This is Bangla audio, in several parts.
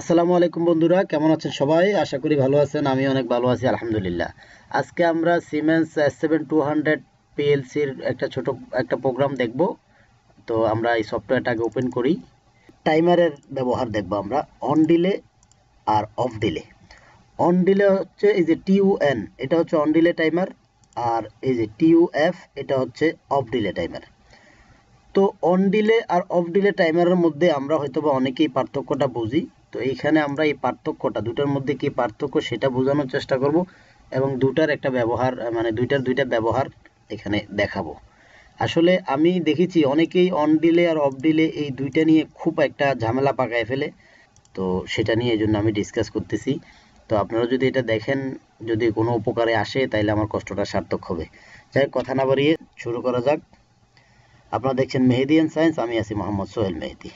আসসালামু আলাইকুম বন্ধুরা কেমন আছেন সবাই আশা করি ভালো আছেন আমি অনেক ভালো আছি আলহামদুলিল্লাহ আজকে আমরা Siemens S seven two hundred পিএলসির একটা ছোট একটা প্রোগ্রাম দেখব তো আমরা এই সফটওয়্যারটাকে ওপেন করি টাইমারের ব্যবহার দেখব আমরা অন ডিলে আর অফ ডিলে অন ডিলে হচ্ছে এই যে টিউএন এটা হচ্ছে অন ডিলে টাইমার আর এই যে টিউএফ এটা হচ্ছে অফ ডিলে টাইমার তো অন ডিলে আর অফ ডিলে টাইমারের মধ্যে আমরা হয়তোবা অনেকেই পার্থক্যটা বুঝি তো এইখানে আমরা এই পার্থক্যটা দুটার মধ্যে কি পার্থক্য সেটা বোঝানোর চেষ্টা করব এবং দুটার একটা ব্যবহার মানে দুইটার দুইটা ব্যবহার এখানে দেখাবো আসলে আমি দেখেছি অনেকেই অন ডিলে আর অফ ডিলে এই দুইটা নিয়ে খুব একটা ঝামেলা পাকায় ফেলে তো সেটা নিয়ে এই জন্য আমি ডিসকাস করতেছি তো আপনারা যদি এটা দেখেন যদি কোনো উপকারে আসে তাহলে আমার কষ্টটা সার্থক হবে যাই কথা না বাড়িয়ে শুরু করা যাক আপনারা দেখছেন অ্যান্ড সায়েন্স আমি আছি মোহাম্মদ সোহেল মেহেদি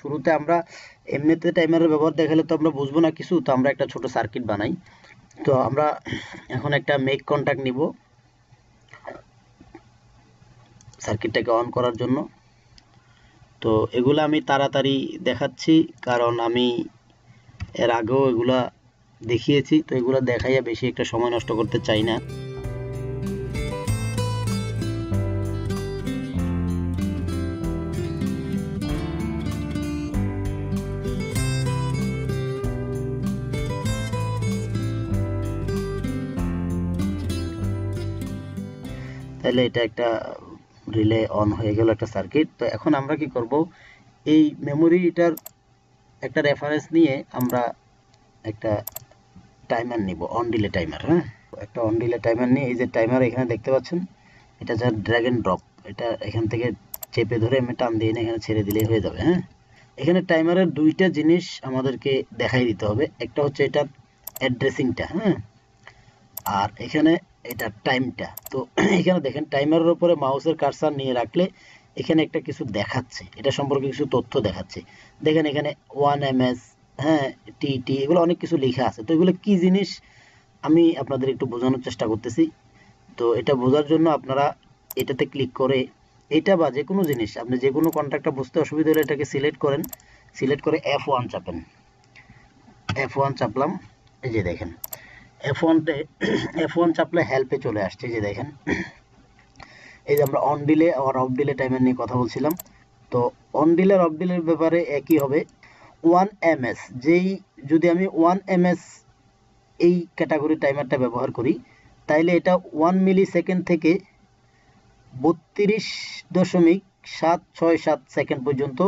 শুরুতে আমরা এমনিতে টাইমারের ব্যবহার দেখালে তো আমরা বুঝবো না কিছু তো আমরা একটা ছোট সার্কিট বানাই তো আমরা এখন একটা মেক কন্ট্যাক্ট নিব সার্কিটটাকে অন করার জন্য তো এগুলো আমি তাড়াতাড়ি দেখাচ্ছি কারণ আমি এর আগেও এগুলা দেখিয়েছি তো এগুলো দেখাইয়া বেশি একটা সময় নষ্ট করতে চাই না তাহলে এটা একটা রিলে অন হয়ে গেল একটা সার্কিট তো এখন আমরা কি করব এই মেমোরিটার একটা রেফারেন্স নিয়ে আমরা একটা টাইমার নিব অন ডিলে টাইমার হ্যাঁ একটা অন ডিলে টাইমার নিয়ে এই যে টাইমার এখানে দেখতে পাচ্ছেন এটা যার ড্র্যাগ ড্রপ এটা এখান থেকে চেপে ধরে আমি টান দিয়ে এখানে ছেড়ে দিলেই হয়ে যাবে হ্যাঁ এখানে টাইমারের দুইটা জিনিস আমাদেরকে দেখাই দিতে হবে একটা হচ্ছে এটা অ্যাড্রেসিংটা হ্যাঁ আর এখানে এটা টাইমটা তো এখানে দেখেন টাইমারের উপরে মাউসের কারসার নিয়ে রাখলে এখানে একটা কিছু দেখাচ্ছে এটা সম্পর্কে কিছু তথ্য দেখাচ্ছে দেখেন এখানে ওয়ান এম এস হ্যাঁ টি টি এগুলো অনেক কিছু লেখা আছে তো এগুলো কি জিনিস আমি আপনাদের একটু বোঝানোর চেষ্টা করতেছি তো এটা বোঝার জন্য আপনারা এটাতে ক্লিক করে এটা বা যে কোনো জিনিস আপনি যে কোনো কন্ট্রাক্টটা বুঝতে অসুবিধা হলে এটাকে সিলেক্ট করেন সিলেক্ট করে এফ ওয়ান চাপেন এফ ওয়ান চাপলাম এই যে দেখেন এফ ওয়ানতে এফ ওয়ান চাপলে হেল্পে চলে আসছে যে দেখেন এই যে আমরা অন ডিলে আর অফ ডিলে টাইমের নিয়ে কথা বলছিলাম তো অন ডিলে আর অফ ডিলের ব্যাপারে একই হবে ওয়ান এম এস যেই যদি আমি ওয়ান এম এস এই ক্যাটাগরি টাইমারটা ব্যবহার করি তাইলে এটা ওয়ান মিলি সেকেন্ড থেকে বত্রিশ দশমিক সাত ছয় সাত সেকেন্ড পর্যন্ত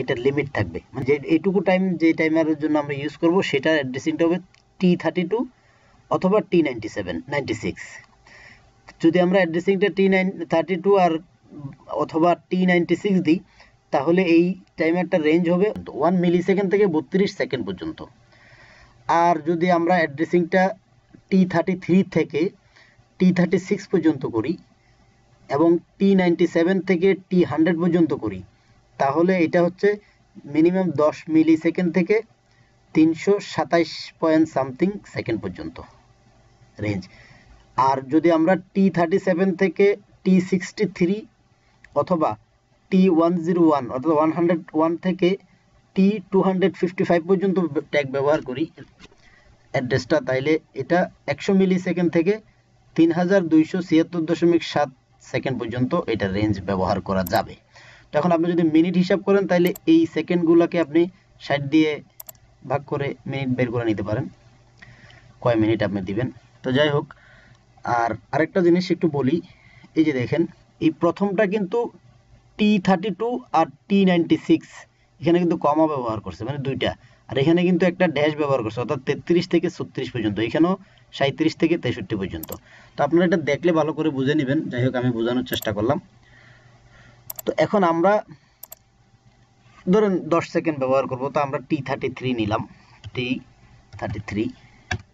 এটা লিমিট থাকবে মানে যে এইটুকু টাইম যে টাইমারের জন্য আমরা ইউজ করব সেটার অ্যাড্রেসিংটা হবে টি থার্টি টু অথবা T ninety seven ninety six যদি আমরা অ্যাড্রেসিংটা টি নাইন থার্টি টু আর অথবা টি নাইনটি সিক্স দিই তাহলে এই টাইমারটা রেঞ্জ হবে ওয়ান মিলি সেকেন্ড থেকে বত্রিশ সেকেন্ড পর্যন্ত আর যদি আমরা অ্যাড্রেসিংটা টি থার্টি থ্রি থেকে টি থার্টি সিক্স পর্যন্ত করি এবং টি নাইনটি সেভেন থেকে টি হান্ড্রেড পর্যন্ত করি তাহলে এটা হচ্ছে মিনিমাম দশ মিলি সেকেন্ড থেকে তিনশো সাতাইশ পয়েন্ট সামথিং সেকেন্ড পর্যন্ত রেঞ্জ আর যদি আমরা টি থার্টি সেভেন থেকে টি সিক্সটি থ্রি অথবা টি ওয়ান জিরো ওয়ান অর্থাৎ ওয়ান হান্ড্রেড ওয়ান থেকে T two hundred fifty five পর্যন্ত ট্যাগ ব্যবহার করি অ্যাড্রেসটা তাইলে এটা একশো মিলি সেকেন্ড থেকে তিন হাজার দুইশো ছিয়াত্তর দশমিক সাত সেকেন্ড পর্যন্ত এটা রেঞ্জ ব্যবহার করা যাবে তখন আপনি যদি মিনিট হিসাব করেন তাহলে এই সেকেন্ডগুলোকে আপনি ষাট দিয়ে ভাগ করে মিনিট বের করে নিতে পারেন কয় মিনিট আপনি দিবেন তো যাই হোক আর আরেকটা জিনিস একটু বলি এই যে দেখেন এই প্রথমটা কিন্তু টি থার্টি টু আর টি নাইনটি সিক্স এখানে কিন্তু কমা ব্যবহার করছে মানে দুইটা আর এখানে কিন্তু একটা ড্যাশ ব্যবহার করছে অর্থাৎ তেত্রিশ থেকে ছত্রিশ পর্যন্ত এখানেও সাঁত্রিশ থেকে তেষট্টি পর্যন্ত তো আপনারা এটা দেখলে ভালো করে বুঝে নেবেন যাই হোক আমি বোঝানোর চেষ্টা করলাম তো এখন আমরা ধরুন দশ সেকেন্ড ব্যবহার করব তো আমরা টি থার্টি থ্রি নিলাম টি থার্টি থ্রি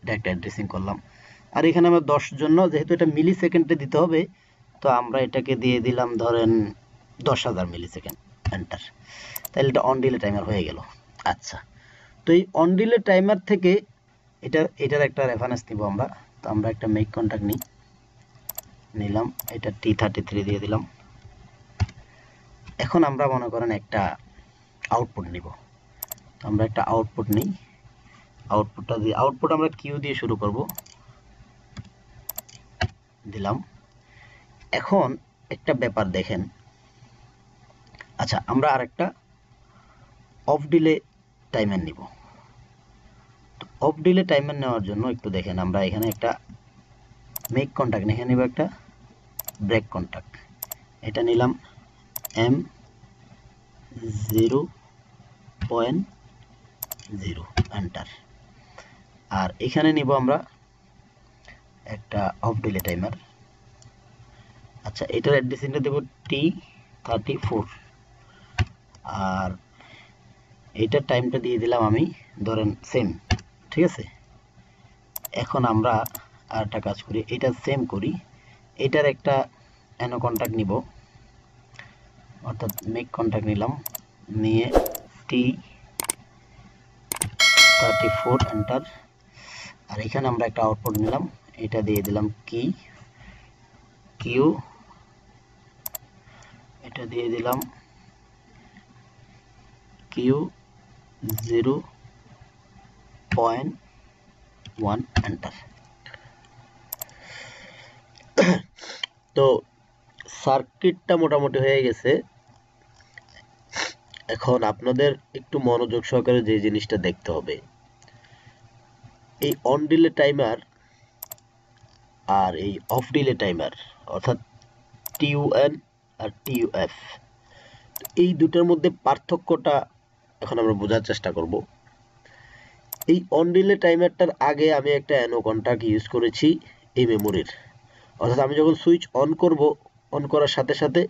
এটা একটা অ্যাড্রেসিং করলাম আর এখানে আমরা দশ জন্য যেহেতু এটা মিলি সেকেন্ডে দিতে হবে তো আমরা এটাকে দিয়ে দিলাম ধরেন দশ হাজার মিলি সেকেন্ড এন্টার তাহলে এটা অন ডিলে টাইমার হয়ে গেল আচ্ছা তো এই অন ডিলে টাইমার থেকে এটা এটার একটা রেফারেন্স নিব আমরা তো আমরা একটা মেক কন্টাক্ট নিই নিলাম এটা টি থার্টি থ্রি দিয়ে দিলাম এখন আমরা মনে করেন একটা আউটপুট নিব তো আমরা একটা আউটপুট নিই আউটপুটটা দিয়ে আউটপুট আমরা কিউ দিয়ে শুরু করব দিলাম এখন একটা ব্যাপার দেখেন আচ্ছা আমরা আরেকটা অফ ডিলে টাইমার নিব তো অফ ডিলে টাইমার নেওয়ার জন্য একটু দেখেন আমরা এখানে একটা মেক কন্ট্যাক্ট এখানে নিব একটা ব্রেক কন্ট্যাক্ট এটা নিলাম M zero point zero enter আর এখানে নিব আমরা একটা অফ ডিলে টাইমার আচ্ছা এটার অ্যাড্রেস এটা দেবো টি থার্টি ফোর আর এটার টাইমটা দিয়ে দিলাম আমি ধরেন সেম ঠিক আছে এখন আমরা আর একটা কাজ করি এটা সেম করি এটার একটা অ্যানো কন্ট্যাক্ট নিব অর্থাৎ মেক কন্ট্যাক্ট নিলাম নিয়ে টি থার্টি ফোর এন্টার আর এখানে আমরা একটা আউটপুট নিলাম এটা দিয়ে দিলাম কি কিউ এটা দিয়ে দিলাম Q zero point one enter তো সার্কিটটা মোটামুটি হয়ে গেছে এখন আপনাদের একটু মনোযোগ সহকারে যে জিনিসটা দেখতে হবে এই অনডিলে টাইমার আর এই অফ ডিলে টাইমার অর্থাৎ টিউএন আর টিউএফ এই দুটার মধ্যে পার্থক্যটা এখন আমরা বোঝার চেষ্টা করব এই অন ডিলে টাইমারটার আগে আমি একটা অ্যানো কন্ট্রাক্ট ইউজ করেছি এই মেমোরির অর্থাৎ আমি যখন সুইচ অন করব অন করার সাথে সাথে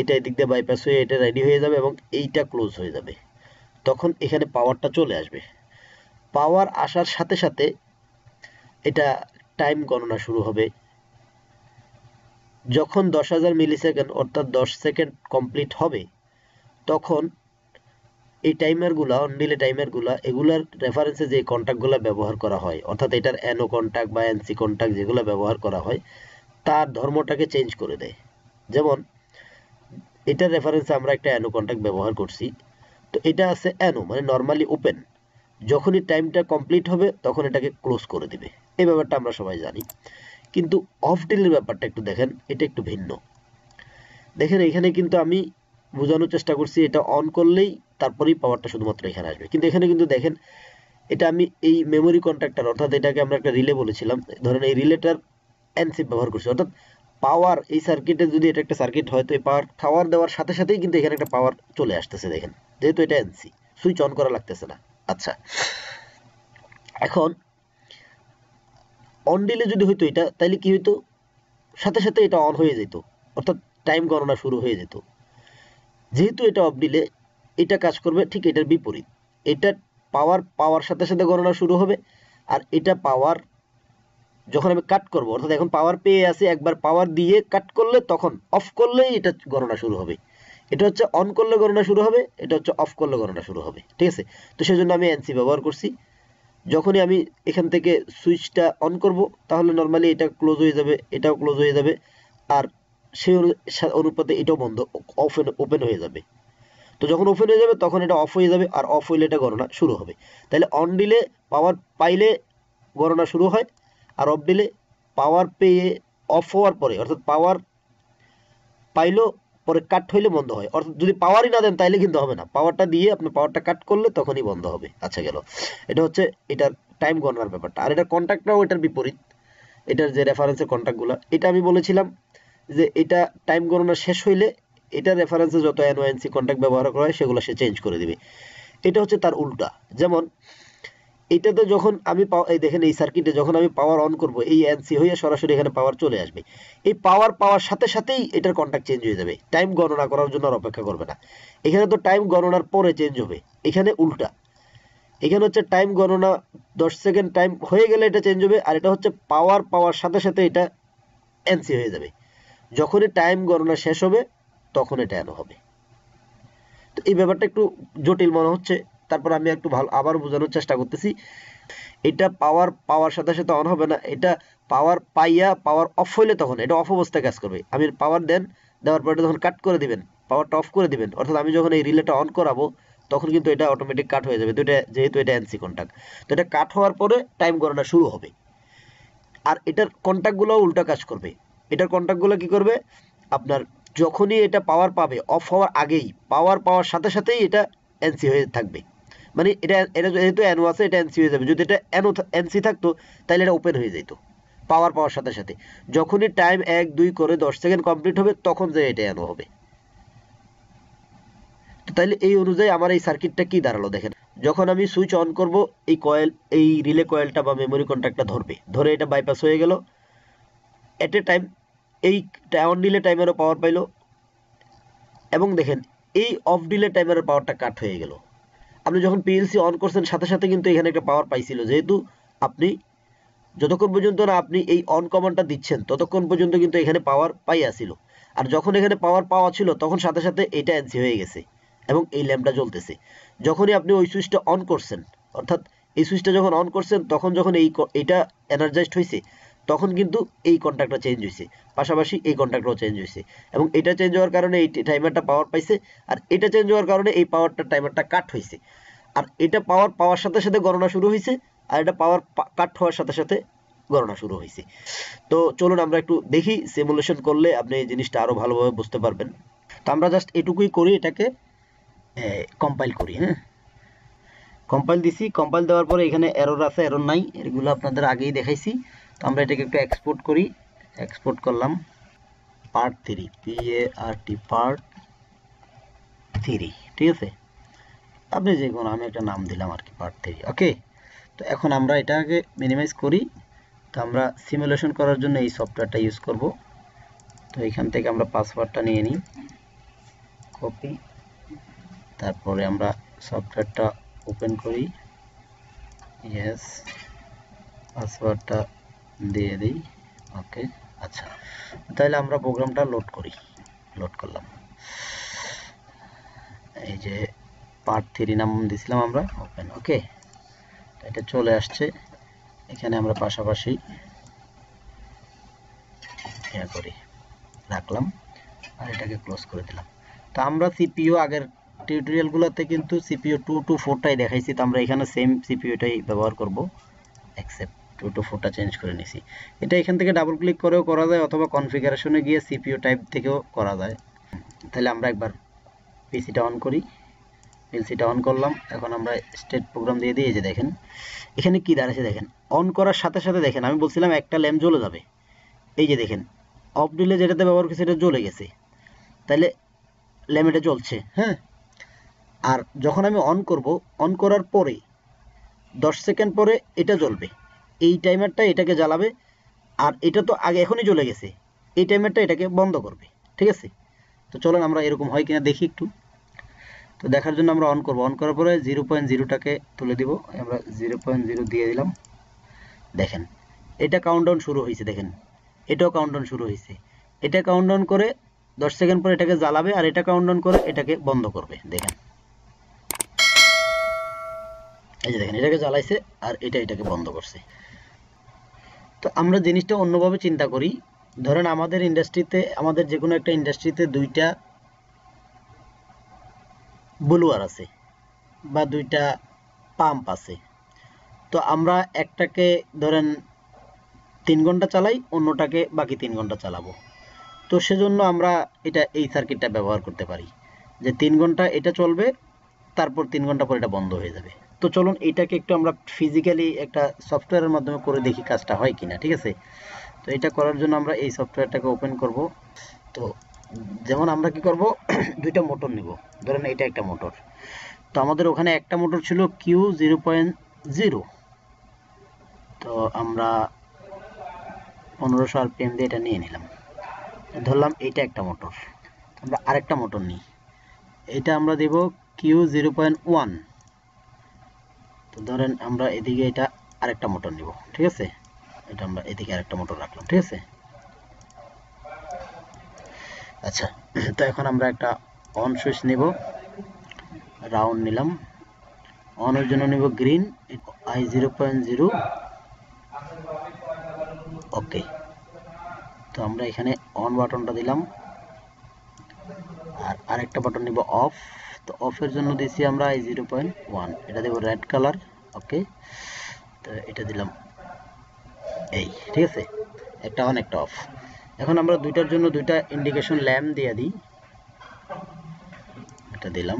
এটা এদিক দিয়ে বাইপাস হয়ে এটা রেডি হয়ে যাবে এবং এইটা ক্লোজ হয়ে যাবে তখন এখানে পাওয়ারটা চলে আসবে পাওয়ার আসার সাথে সাথে এটা টাইম গণনা শুরু হবে যখন দশ হাজার মিলি সেকেন্ড অর্থাৎ দশ সেকেন্ড কমপ্লিট হবে তখন এই টাইমারগুলা অনডিলে টাইমারগুলা এগুলার রেফারেন্সে যে কন্ট্যাক্টগুলো ব্যবহার করা হয় অর্থাৎ এটার এনও কন্ট্যাক্ট বা এনসি কন্ট্যাক্ট যেগুলো ব্যবহার করা হয় তার ধর্মটাকে চেঞ্জ করে দেয় যেমন এটার রেফারেন্সে আমরা একটা অ্যানো কন্ট্যাক্ট ব্যবহার করছি তো এটা আছে অ্যানো মানে নর্মালি ওপেন যখনই টাইমটা কমপ্লিট হবে তখন এটাকে ক্লোজ করে দিবে এই ব্যাপারটা আমরা সবাই জানি কিন্তু অফ ডিলের ব্যাপারটা একটু দেখেন এটা একটু ভিন্ন দেখেন এখানে কিন্তু আমি বোঝানোর চেষ্টা করছি এটা অন করলেই তারপরেই পাওয়ারটা শুধুমাত্র এখানে আসবে কিন্তু এখানে কিন্তু দেখেন এটা আমি এই মেমোরি কন্ট্রাক্টার অর্থাৎ এটাকে আমরা একটা রিলে বলেছিলাম ধরেন এই রিলেটার এনসিপ ব্যবহার করছি অর্থাৎ পাওয়ার এই সার্কিটে যদি এটা একটা সার্কিট হয় তো এই পাওয়ার খাওয়ার দেওয়ার সাথে সাথেই কিন্তু এখানে একটা পাওয়ার চলে আসতেছে দেখেন যেহেতু এটা এনসি সুইচ অন করা লাগতেছে না আচ্ছা এখন অন ডিলে যদি হইতো এটা তাহলে কি হইতো সাথে সাথে এটা অন হয়ে যেত অর্থাৎ টাইম গণনা শুরু হয়ে যেত যেহেতু এটা অফ ডিলে এটা কাজ করবে ঠিক এটার বিপরীত এটা পাওয়ার পাওয়ার সাথে সাথে গণনা শুরু হবে আর এটা পাওয়ার যখন আমি কাট করব অর্থাৎ এখন পাওয়ার পেয়ে আছে একবার পাওয়ার দিয়ে কাট করলে তখন অফ করলেই এটা গণনা শুরু হবে এটা হচ্ছে অন করলে গণনা শুরু হবে এটা হচ্ছে অফ করলে গণনা শুরু হবে ঠিক আছে তো সেই জন্য আমি এনসি ব্যবহার করছি যখনই আমি এখান থেকে সুইচটা অন করব তাহলে নর্মালি এটা ক্লোজ হয়ে যাবে এটাও ক্লোজ হয়ে যাবে আর সেই অনুপাতে এটাও বন্ধ অফেন ওপেন হয়ে যাবে তো যখন ওপেন হয়ে যাবে তখন এটা অফ হয়ে যাবে আর অফ হইলে এটা গণনা শুরু হবে তাহলে অন দিলে পাওয়ার পাইলে গণনা শুরু হয় আর অফ দিলে পাওয়ার পেয়ে অফ হওয়ার পরে অর্থাৎ পাওয়ার পাইলো পরে কাট হইলে বন্ধ হয় অর্থাৎ যদি পাওয়ারই না দেন তাইলে কিন্তু হবে না পাওয়ারটা দিয়ে আপনি পাওয়ারটা কাট করলে তখনই বন্ধ হবে আচ্ছা গেল এটা হচ্ছে এটার টাইম গণনার ব্যাপারটা আর এটার কন্ট্রাক্টটাও এটার বিপরীত এটার যে রেফারেন্সের কন্ট্রাক্টগুলো এটা আমি বলেছিলাম যে এটা টাইম গণনা শেষ হইলে এটা রেফারেন্সে যত এনওএনসি কন্ট্রাক্ট ব্যবহার করা হয় সেগুলো সে চেঞ্জ করে দিবে এটা হচ্ছে তার উল্টা যেমন এটাতে যখন আমি এই দেখেন এই সার্কিটে যখন আমি পাওয়ার অন করব এই এনসি হয়ে সরাসরি এখানে পাওয়ার চলে আসবে এই পাওয়ার পাওয়ার সাথে সাথেই এটার কন্ট্যাক্ট চেঞ্জ হয়ে যাবে টাইম গণনা করার জন্য আর অপেক্ষা করবে না এখানে তো টাইম গণনার পরে চেঞ্জ হবে এখানে উল্টা এখানে হচ্ছে টাইম গণনা দশ সেকেন্ড টাইম হয়ে গেলে এটা চেঞ্জ হবে আর এটা হচ্ছে পাওয়ার পাওয়ার সাথে সাথে এটা এনসি হয়ে যাবে যখনই টাইম গণনা শেষ হবে তখন এটা অ্যানো হবে তো এই ব্যাপারটা একটু জটিল মনে হচ্ছে তারপর আমি একটু ভালো আবার বোঝানোর চেষ্টা করতেছি এটা পাওয়ার পাওয়ার সাথে সাথে অন হবে না এটা পাওয়ার পাইয়া পাওয়ার অফ হইলে তখন এটা অফ অবস্থায় কাজ করবে আমি পাওয়ার দেন দেওয়ার পরে তখন কাট করে দিবেন পাওয়ারটা অফ করে দিবেন অর্থাৎ আমি যখন এই রিলেটা অন করাবো তখন কিন্তু এটা অটোমেটিক কাট হয়ে যাবে দুইটা যেহেতু এটা এনসি কন্ট্যাক্ট তো এটা কাট হওয়ার পরে টাইম গণনা শুরু হবে আর এটার কন্ট্যাক্টগুলো উল্টো কাজ করবে এটার কন্ট্যাক্টগুলো কি করবে আপনার যখনই এটা পাওয়ার পাবে অফ হওয়ার আগেই পাওয়ার পাওয়ার সাথে সাথেই এটা এনসি হয়ে থাকবে মানে এটা এটা যেহেতু অ্যানো আছে এটা এনসি হয়ে যাবে যদি এটা অ্যানো এনসি থাকতো তাহলে এটা ওপেন হয়ে যেত পাওয়ার পাওয়ার সাথে সাথে যখনই টাইম এক দুই করে দশ সেকেন্ড কমপ্লিট হবে তখন যে এটা অ্যানো হবে তাহলে এই অনুযায়ী আমার এই সার্কিটটা কি দাঁড়ালো দেখেন যখন আমি সুইচ অন করব এই কয়েল এই রিলে কয়েলটা বা মেমোরি কন্ট্রাক্টটা ধরবে ধরে এটা বাইপাস হয়ে গেল এট এ টাইম এই অন ডিলে টাইমেরও পাওয়ার পাইল এবং দেখেন এই অফ ডিলে টাইমেরও পাওয়ারটা কাট হয়ে গেল আপনি যখন পিএলসি অন করছেন সাথে সাথে কিন্তু এখানে একটা পাওয়ার পাইছিল যেহেতু আপনি যতক্ষণ পর্যন্ত না আপনি এই অন কমান্ডটা দিচ্ছেন ততক্ষণ পর্যন্ত কিন্তু এখানে পাওয়ার পাইয়াছিল আর যখন এখানে পাওয়ার পাওয়া ছিল তখন সাথে সাথে এটা এনসি হয়ে গেছে এবং এই ল্যাম্পটা জ্বলতেছে যখনই আপনি ওই সুইচটা অন করছেন অর্থাৎ এই সুইচটা যখন অন করছেন তখন যখন এই এটা এনার্জাইজড হয়েছে তখন কিন্তু এই কন্ট্রাক্টটা চেঞ্জ হয়েছে পাশাপাশি এই কন্ট্রাক্টটাও চেঞ্জ হয়েছে এবং এটা চেঞ্জ হওয়ার কারণে এই টাইমারটা পাওয়ার পাইছে আর এটা চেঞ্জ হওয়ার কারণে এই পাওয়ারটা টাইমারটা কাট হয়েছে আর এটা পাওয়ার পাওয়ার সাথে সাথে গণনা শুরু হয়েছে আর এটা পাওয়ার কাট হওয়ার সাথে সাথে গণনা শুরু হয়েছে তো চলুন আমরা একটু দেখি সিমুলেশন করলে আপনি এই জিনিসটা আরও ভালোভাবে বুঝতে পারবেন তো আমরা জাস্ট এটুকুই করি এটাকে কম্পাইল করি হ্যাঁ কম্পাইল দিছি কম্পাইল দেওয়ার পরে এখানে এরর আছে এরর নাই এগুলো আপনাদের আগেই দেখাইছি তো আমরা এটাকে একটু এক্সপোর্ট করি এক্সপোর্ট করলাম part three P A R T part three ঠিক আছে আপনি যে কোনো আমি একটা নাম দিলাম আর কি পার্ট থ্রি ওকে তো এখন আমরা এটাকে মিনিমাইজ করি তো আমরা সিমুলেশন করার জন্য এই সফটওয়্যারটা ইউজ করব তো এখান থেকে আমরা পাসওয়ার্ডটা নিয়ে নিই কপি তারপরে আমরা সফটওয়্যারটা ওপেন করি ইয়েস পাসওয়ার্ডটা দিয়ে দিই ওকে আচ্ছা তাহলে আমরা প্রোগ্রামটা লোড করি লোড করলাম এই যে পার্ট থ্রি নাম দিছিলাম আমরা ওপেন ওকে এটা চলে আসছে এখানে আমরা পাশাপাশি ইয়া করি রাখলাম আর এটাকে ক্লোজ করে দিলাম তো আমরা সিপিও আগের টিউটোরিয়ালগুলোতে কিন্তু সিপিও টু টু ফোরটাই দেখাইছি তো আমরা এখানে সেম সিপিওটাই ব্যবহার করব অ্যাকসেপ্ট টু টু ফোরটা চেঞ্জ করে নিছি এটা এখান থেকে ডাবল ক্লিক করেও করা যায় অথবা কনফিগারেশনে গিয়ে সিপিও টাইপ থেকেও করা যায় তাহলে আমরা একবার পিসিটা অন করি পিসিটা অন করলাম এখন আমরা স্টেট প্রোগ্রাম দিয়ে দিয়ে যে দেখেন এখানে কি দাঁড়াছে দেখেন অন করার সাথে সাথে দেখেন আমি বলছিলাম একটা ল্যাম্প জ্বলে যাবে এই যে দেখেন অফ ডিলে যেটাতে ব্যবহার করছে সেটা জ্বলে গেছে তাহলে ল্যাম্পটা জ্বলছে হ্যাঁ আর যখন আমি অন করব অন করার পরে দশ সেকেন্ড পরে এটা জ্বলবে এই টাইমারটা এটাকে জ্বালাবে আর এটা তো আগে এখনই চলে গেছে এই টাইমারটা এটাকে বন্ধ করবে ঠিক আছে তো চলুন আমরা এরকম হয় কিনা দেখি একটু তো দেখার জন্য আমরা অন করব অন করার পরে জিরো পয়েন্ট জিরোটাকে তুলে দিব আমরা জিরো পয়েন্ট জিরো দিয়ে দিলাম দেখেন এটা কাউন্টডাউন শুরু হয়েছে দেখেন এটাও কাউন্টডাউন শুরু হয়েছে এটা কাউন্টডাউন করে দশ সেকেন্ড পরে এটাকে জ্বালাবে আর এটা কাউন্টডাউন করে এটাকে বন্ধ করবে দেখেন এই যে দেখেন এটাকে জ্বালাইছে আর এটা এটাকে বন্ধ করছে তো আমরা জিনিসটা অন্যভাবে চিন্তা করি ধরেন আমাদের ইন্ডাস্ট্রিতে আমাদের যে কোনো একটা ইন্ডাস্ট্রিতে দুইটা ব্লুয়ার আছে বা দুইটা পাম্প আছে তো আমরা একটাকে ধরেন তিন ঘন্টা চালাই অন্যটাকে বাকি তিন ঘন্টা চালাবো তো সেজন্য আমরা এটা এই সার্কিটটা ব্যবহার করতে পারি যে তিন ঘন্টা এটা চলবে তারপর তিন ঘন্টা পর এটা বন্ধ হয়ে যাবে তো চলুন এটাকে একটু আমরা ফিজিক্যালি একটা সফটওয়্যারের মাধ্যমে করে দেখি কাজটা হয় কিনা ঠিক আছে তো এটা করার জন্য আমরা এই সফটওয়্যারটাকে ওপেন করব তো যেমন আমরা কি করব দুইটা মোটর নিব ধরেন এটা একটা মোটর তো আমাদের ওখানে একটা মোটর ছিল কিউ জিরো পয়েন্ট জিরো তো আমরা পনেরোশো আর পিএম দিয়ে এটা নিয়ে নিলাম ধরলাম এটা একটা মোটর আমরা আরেকটা মোটর নিই এটা আমরা দেব কিউ জিরো পয়েন্ট ওয়ান তো ধরেন আমরা এদিকে এটা আরেকটা মোটর নিব ঠিক আছে এটা আমরা এদিকে আরেকটা মোটর রাখলাম ঠিক আছে আচ্ছা তো এখন আমরা একটা অন সুইচ নিব রাউন্ড নিলাম অনের জন্য নিব green I zero point zero okay তো আমরা এখানে অন বাটনটা দিলাম আর আরেকটা বাটন নিব অফ তো অফের জন্য দিছি আমরা এই জিরো পয়েন্ট ওয়ান এটা দেবো রেড কালার ওকে তো এটা দিলাম এই ঠিক আছে একটা অন একটা অফ এখন আমরা দুইটার জন্য দুইটা ইন্ডিকেশন ল্যাম্প দিয়ে দিই এটা দিলাম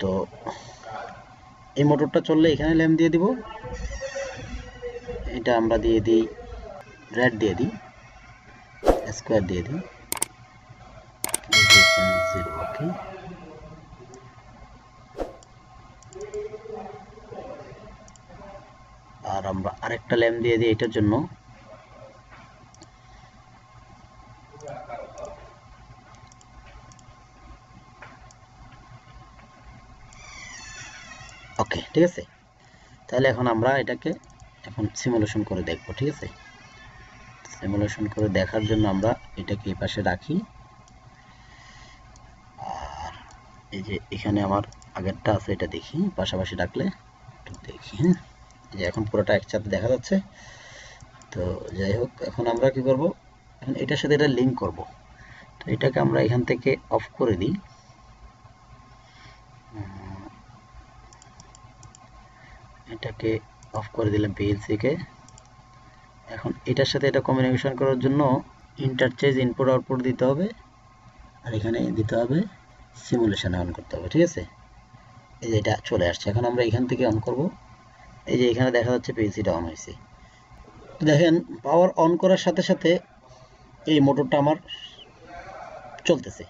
তো এই মোটরটা চললে এখানে ল্যাম্প দিয়ে দিব এটা আমরা দিয়ে দিই রেড দিয়ে দিই স্কোয়ার দিয়ে দিই is zero okay আর আমরা আরেকটা ল্যাম্প দিয়ে দিই এটার জন্য ওকে ঠিক আছে তাহলে এখন আমরা এটাকে এখন সিমুলেশন করে দেখব ঠিক আছে সিমুলেশন করে দেখার জন্য আমরা এটাকে এই পাশে রাখি এই যে এখানে আমার আগেরটা আছে এটা দেখি পাশাপাশি ডাকলে দেখি হ্যাঁ যে এখন পুরোটা একসাথে দেখা যাচ্ছে তো যাই হোক এখন আমরা কি করব এখন এটার সাথে এটা লিঙ্ক করব তো এটাকে আমরা এখান থেকে অফ করে দিই এটাকে অফ করে দিলাম পিএলসিকে এখন এটার সাথে এটা কমিউনিকেশন করার জন্য ইন্টারচেঞ্জ ইনপুট আউটপুট দিতে হবে আর এখানে দিতে হবে সিমুলেশন অন করতে হবে ঠিক আছে এই যে এটা চলে আসছে এখন আমরা এখান থেকে অন করব এই যে এখানে দেখা যাচ্ছে পিএসিটা অন হয়েছে দেখেন পাওয়ার অন করার সাথে সাথে এই মোটরটা আমার চলতেছে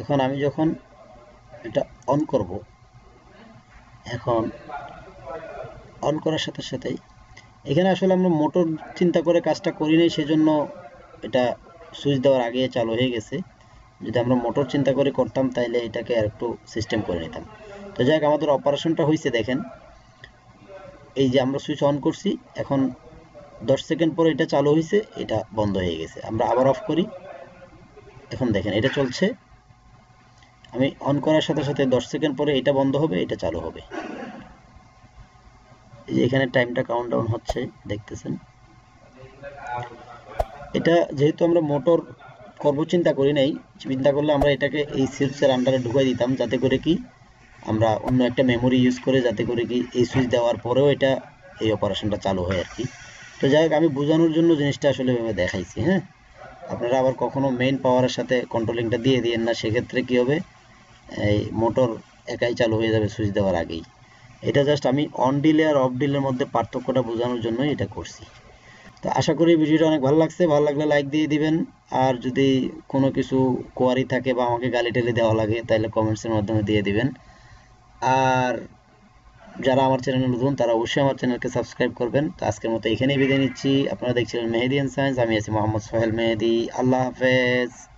এখন আমি যখন এটা অন করব এখন অন করার সাথে সাথেই এখানে আসলে আমরা মোটর চিন্তা করে কাজটা করি নাই সেজন্য এটা সুইচ দেওয়ার আগে চালু হয়ে গেছে যদি আমরা মোটর চিন্তা করে করতাম তাহলে এটাকে আর একটু সিস্টেম করে নিতাম তো যাক আমাদের অপারেশনটা হয়েছে দেখেন এই যে আমরা সুইচ অন করছি এখন দশ সেকেন্ড পরে এটা চালু হয়েছে এটা বন্ধ হয়ে গেছে আমরা আবার অফ করি এখন দেখেন এটা চলছে আমি অন করার সাথে সাথে দশ সেকেন্ড পরে এটা বন্ধ হবে এটা চালু হবে এই যে এখানে টাইমটা কাউন্ট ডাউন হচ্ছে দেখতেছেন এটা যেহেতু আমরা মোটর করব চিন্তা করি নাই চিন্তা করলে আমরা এটাকে এই সেলসের আন্ডারে ঢুকাই দিতাম যাতে করে কি আমরা অন্য একটা মেমোরি ইউজ করে যাতে করে কি এই সুইচ দেওয়ার পরেও এটা এই অপারেশনটা চালু হয় আর কি তো যাই হোক আমি বোঝানোর জন্য জিনিসটা আসলে এভাবে দেখাইছি হ্যাঁ আপনারা আবার কখনো মেইন পাওয়ারের সাথে কন্ট্রোলিংটা দিয়ে দিয়েন না সেক্ষেত্রে কি হবে এই মোটর একাই চালু হয়ে যাবে সুইচ দেওয়ার আগেই এটা জাস্ট আমি অন ডিলে আর অফ ডিলের মধ্যে পার্থক্যটা বোঝানোর জন্যই এটা করছি তো আশা করি ভিডিওটা অনেক ভালো লাগছে ভালো লাগলে লাইক দিয়ে দিবেন আর যদি কোনো কিছু কোয়ারি থাকে বা আমাকে গালি টালি দেওয়া লাগে তাহলে কমেন্টসের মাধ্যমে দিয়ে দিবেন আর যারা আমার চ্যানেল নতুন তারা অবশ্যই আমার চ্যানেলকে সাবস্ক্রাইব করবেন তো আজকের মতো এখানেই বিদায় নিচ্ছি আপনারা দেখছিলেন মেহেদি সায়েন্স আমি আছি মোহাম্মদ সোহেল মেহেদি আল্লাহ হাফেজ